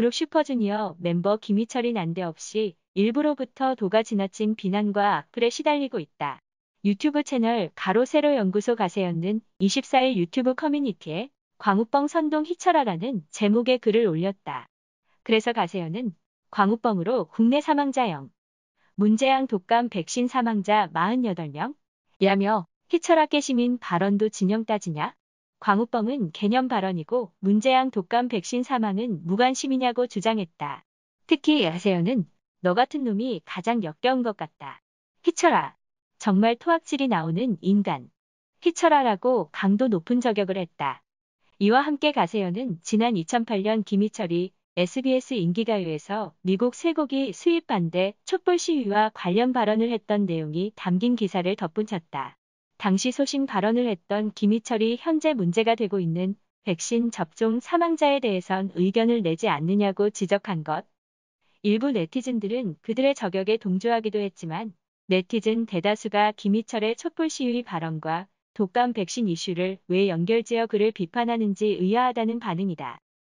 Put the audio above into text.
그룹 슈퍼주니어 멤버 김희철이 난데없이 일부로부터 도가 지나친 비난과 악플에 시달리고 있다. 유튜브 채널 가로세로 연구소 가세연는 24일 유튜브 커뮤니티에 광우뻥 선동 희철아라는 제목의 글을 올렸다. 그래서 가세연은 광우뻥으로 국내 사망자 0, 문재양 독감 백신 사망자 48명, 이라며 희철아 깨시민 발언도 진영 따지냐? 광우범은 개념 발언이고 문재양 독감 백신 사망은 무관심이냐고 주장했다. 특히 야세현은 너 같은 놈이 가장 역겨운 것 같다. 희철아. 정말 토악질이 나오는 인간. 희철아라고 강도 높은 저격을 했다. 이와 함께 가세현은 지난 2008년 김희철이 SBS 인기가요에서 미국 쇠고기 수입 반대 촛불 시위와 관련 발언을 했던 내용이 담긴 기사를 덧붙였다. 당시 소신 발언을 했던 김희철이 현재 문제가 되고 있는 백신 접종 사망자에 대해선 의견을 내지 않느냐고 지적한 것. 일부 네티즌들은 그들의 저격에 동조하기도 했지만 네티즌 대다수가 김희철의 촛불 시위 발언과 독감 백신 이슈를 왜 연결지어 그를 비판하는지 의아하다는 반응이다.